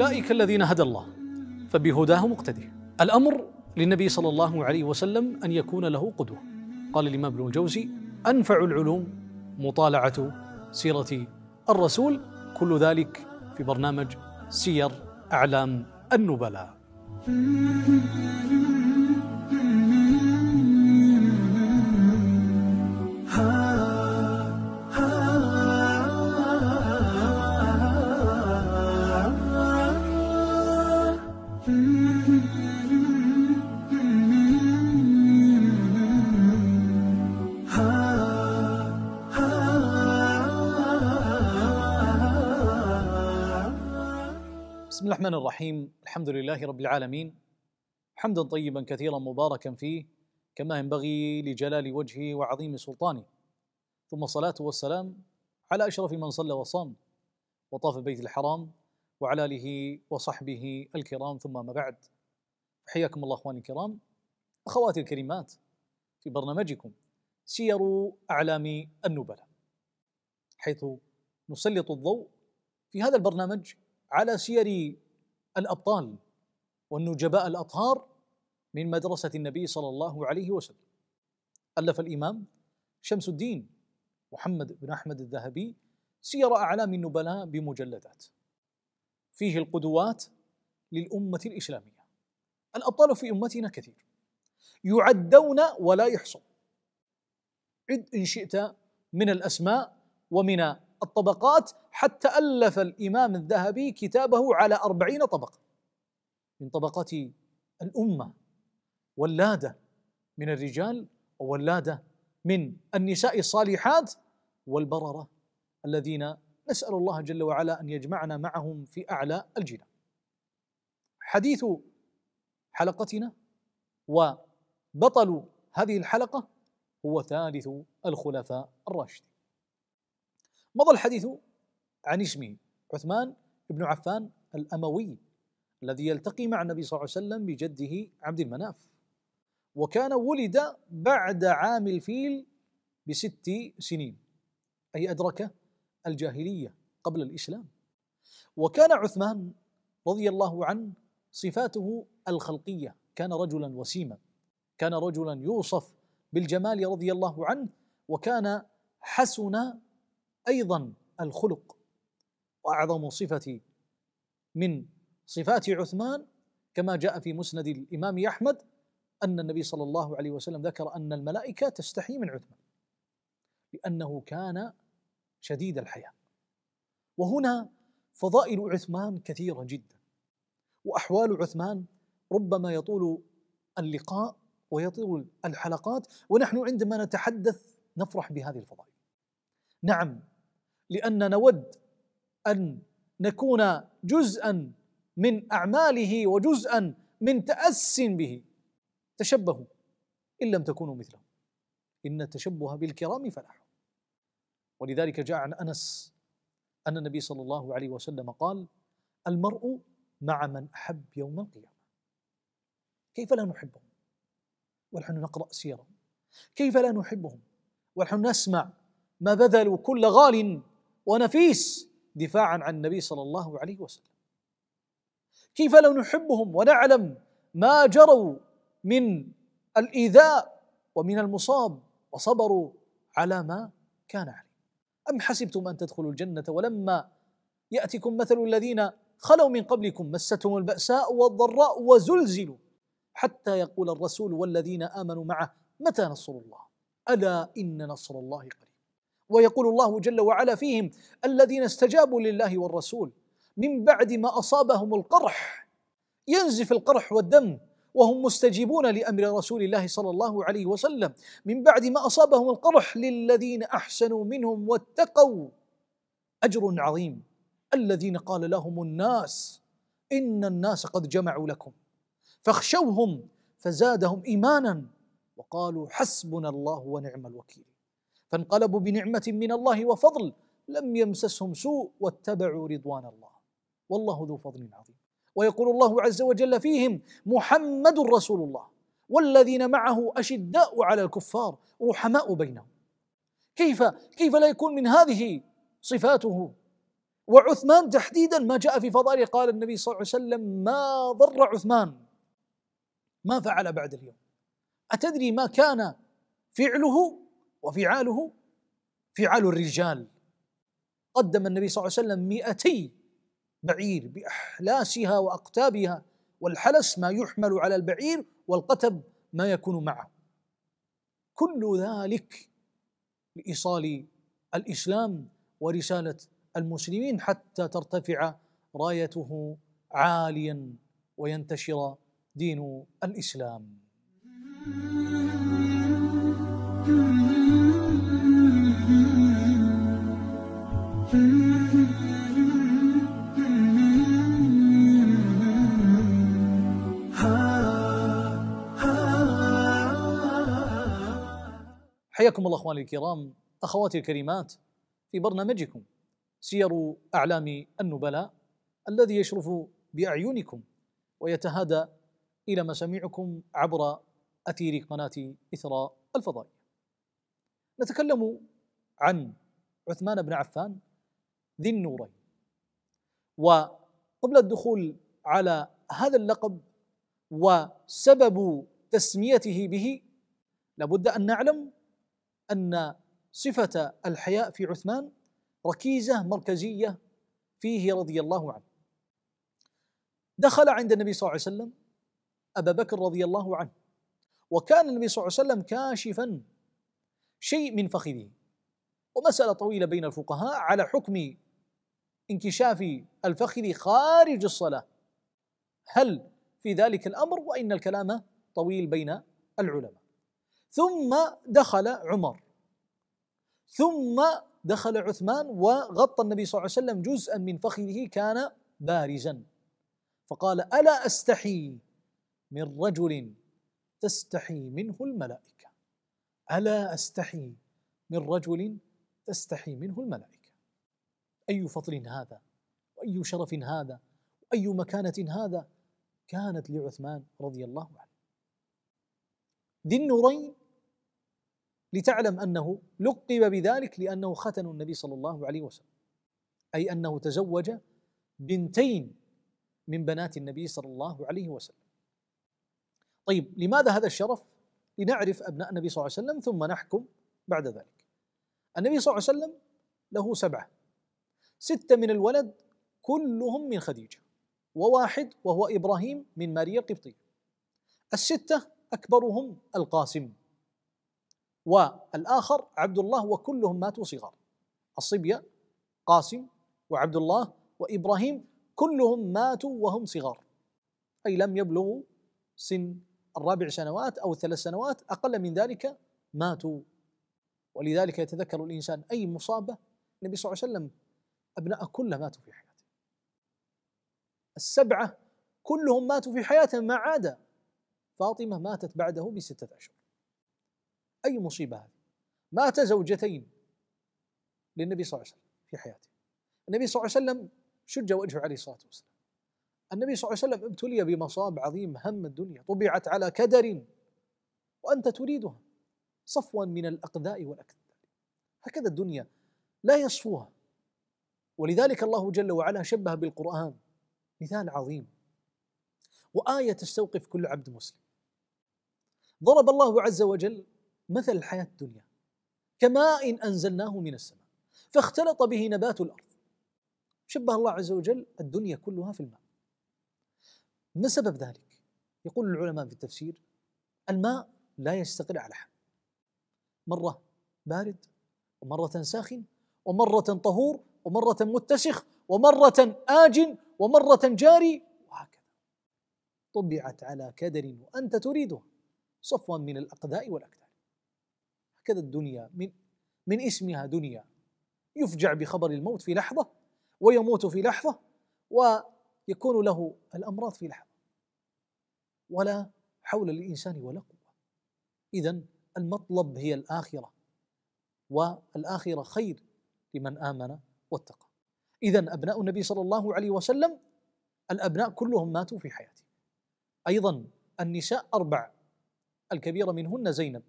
أولئك الذين هدى الله فبهداه مقتدي الأمر للنبي صلى الله عليه وسلم أن يكون له قدوة قال الإمام ابن الجوزي أنفع العلوم مطالعة سيرة الرسول كل ذلك في برنامج سير أعلام النبلاء بسم الله الرحمن الرحيم الحمد لله رب العالمين حمدا طيبا كثيرا مباركا فيه كما ينبغي لجلال وجهه وعظيم سلطانه ثم الصلاة والسلام على أشرف من صلى وصام وطاف بيت الحرام وعلى آله وصحبه الكرام ثم ما بعد حياكم الله أخواني الكرام أخواتي الكريمات في برنامجكم سير أعلام النبلاء حيث نسلط الضوء في هذا البرنامج على سير الابطال والنجباء الاطهار من مدرسه النبي صلى الله عليه وسلم. الف الامام شمس الدين محمد بن احمد الذهبي سير اعلام النبلاء بمجلدات. فيه القدوات للامه الاسلاميه. الابطال في امتنا كثير. يعدون ولا يحصوا. عد ان شئت من الاسماء ومن الطبقات حتى ألف الإمام الذهبي كتابه على أربعين طبقة من طبقات الأمة ولادة من الرجال ولادة من النساء الصالحات والبررة الذين نسأل الله جل وعلا أن يجمعنا معهم في أعلى الجنة حديث حلقتنا وبطل هذه الحلقة هو ثالث الخلفاء الراشدين مضى الحديث عن اسمه عثمان بن عفان الأموي الذي يلتقي مع النبي صلى الله عليه وسلم بجده عبد المناف وكان ولد بعد عام الفيل بست سنين أي أدرك الجاهلية قبل الإسلام وكان عثمان رضي الله عنه صفاته الخلقية كان رجلا وسيما كان رجلا يوصف بالجمال رضي الله عنه وكان حسن ايضا الخلق واعظم صفه من صفات عثمان كما جاء في مسند الامام احمد ان النبي صلى الله عليه وسلم ذكر ان الملائكه تستحي من عثمان لانه كان شديد الحياء وهنا فضائل عثمان كثيره جدا واحوال عثمان ربما يطول اللقاء ويطول الحلقات ونحن عندما نتحدث نفرح بهذه الفضائل نعم لأن نود أن نكون جزءا من أعماله وجزءا من تأس به تشبهوا إن لم تكونوا مثله إن التشبه بالكرام فلاح ولذلك جاء عن أنس أن النبي صلى الله عليه وسلم قال المرء مع من أحب يوم القيامة كيف لا نحبهم ونحن نقرأ سيرهم كيف لا نحبهم ونحن نسمع ما بذلوا كل غال ونفيس دفاعا عن النبي صلى الله عليه وسلم كيف لو نحبهم ونعلم ما جروا من الايذاء ومن المصاب وصبروا على ما كان عليه ام حسبتم ان تدخلوا الجنه ولما ياتكم مثل الذين خلوا من قبلكم مستهم الباساء والضراء وزلزلوا حتى يقول الرسول والذين امنوا معه متى نصر الله الا ان نصر الله قريب ويقول الله جل وعلا فيهم الذين استجابوا لله والرسول من بعد ما اصابهم القرح ينزف القرح والدم وهم مستجيبون لامر رسول الله صلى الله عليه وسلم من بعد ما اصابهم القرح للذين احسنوا منهم واتقوا اجر عظيم الذين قال لهم الناس ان الناس قد جمعوا لكم فاخشوهم فزادهم ايمانا وقالوا حسبنا الله ونعم الوكيل فانقلبوا بنعمه من الله وفضل لم يمسسهم سوء واتبعوا رضوان الله والله ذو فضل عظيم ويقول الله عز وجل فيهم محمد رسول الله والذين معه اشداء على الكفار رحماء بينهم كيف كيف لا يكون من هذه صفاته وعثمان تحديدا ما جاء في فضائله قال النبي صلى الله عليه وسلم ما ضر عثمان ما فعل بعد اليوم أتدري ما كان فعله وفعاله فعال الرجال قدم النبي صلى الله عليه وسلم مئتي بعير بأحلاسها وأقتابها والحلس ما يحمل على البعير والقتب ما يكون معه كل ذلك لإيصال الإسلام ورسالة المسلمين حتى ترتفع رايته عاليا وينتشر دين الإسلام حياكم الله اخواني الكرام اخواتي الكريمات في برنامجكم سير اعلام النبلاء الذي يشرف باعينكم ويتهادى الى مسامعكم عبر اثير قناه اثراء الفضائيه. نتكلم عن عثمان بن عفان ذي النورين. وقبل الدخول على هذا اللقب وسبب تسميته به لابد ان نعلم أن صفة الحياء في عثمان ركيزة مركزية فيه رضي الله عنه دخل عند النبي صلى الله عليه وسلم أبا بكر رضي الله عنه وكان النبي صلى الله عليه وسلم كاشفا شيء من فخذه ومسألة طويلة بين الفقهاء على حكم انكشاف الفخذ خارج الصلاة هل في ذلك الأمر وإن الكلام طويل بين العلماء ثم دخل عمر ثم دخل عثمان وغطى النبي صلى الله عليه وسلم جزءا من فخذه كان بارزا فقال الا استحي من رجل تستحي منه الملائكه الا استحي من رجل تستحي منه الملائكه اي فضل هذا واي شرف هذا واي مكانه هذا كانت لعثمان رضي الله عنه ذي النورين لتعلم انه لقب بذلك لانه ختن النبي صلى الله عليه وسلم اي انه تزوج بنتين من بنات النبي صلى الله عليه وسلم طيب لماذا هذا الشرف لنعرف ابناء النبي صلى الله عليه وسلم ثم نحكم بعد ذلك النبي صلى الله عليه وسلم له سبعه سته من الولد كلهم من خديجه وواحد وهو ابراهيم من ماريا القبطيه السته اكبرهم القاسم والآخر عبد الله وكلهم ماتوا صغار الصبية قاسم وعبد الله وإبراهيم كلهم ماتوا وهم صغار أي لم يبلغوا سن الرابع سنوات أو الثلاث سنوات أقل من ذلك ماتوا ولذلك يتذكر الإنسان أي مصابة النبي صلى الله عليه وسلم أبناء كله ماتوا في حياته السبعة كلهم ماتوا في حياته ما عدا فاطمة ماتت بعده بستة أشهر أي مصيبة هذه مات زوجتين للنبي صلى الله عليه وسلم في حياته النبي صلى الله عليه وسلم شج وجهه عليه الصلاة والسلام النبي صلى الله عليه وسلم ابتلي بمصاب عظيم هم الدنيا طبعت على كدر وأنت تريدها صفوا من الأقداء والأكذاب هكذا الدنيا لا يصفوها ولذلك الله جل وعلا شبه بالقرآن مثال عظيم وآية تستوقف كل عبد مسلم ضرب الله عز وجل مثل الحياة الدنيا كماء إن أنزلناه من السماء فاختلط به نبات الأرض شبه الله عز وجل الدنيا كلها في الماء ما سبب ذلك؟ يقول العلماء في التفسير الماء لا يستقر على حد مرة بارد ومرة ساخن ومرة طهور ومرة متسخ ومرة آجن ومرة جاري وهكذا طبعت على كدر وأنت تريدها صفوا من الأقداء والأكداء كذا الدنيا من من اسمها دنيا يفجع بخبر الموت في لحظة ويموت في لحظة ويكون له الأمراض في لحظة ولا حول للإنسان ولا قوة إذا المطلب هي الآخرة والآخرة خير لمن آمن واتقى إذا أبناء النبي صلى الله عليه وسلم الأبناء كلهم ماتوا في حياته أيضا النساء أربع الكبيرة منهن زينب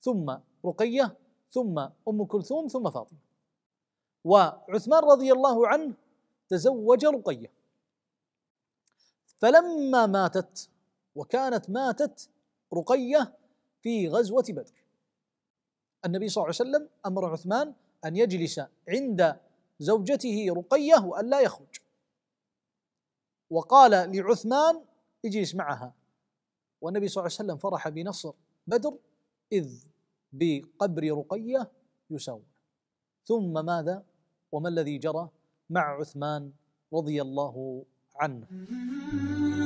ثم رقية ثم أم كلثوم ثم فاطمة وعثمان رضي الله عنه تزوج رقية فلما ماتت وكانت ماتت رقية في غزوة بدر النبي صلى الله عليه وسلم أمر عثمان أن يجلس عند زوجته رقية وأن لا يخرج وقال لعثمان اجلس معها والنبي صلى الله عليه وسلم فرح بنصر بدر إذ بقبر رقية يسوى ثم ماذا وما الذي جرى مع عثمان رضي الله عنه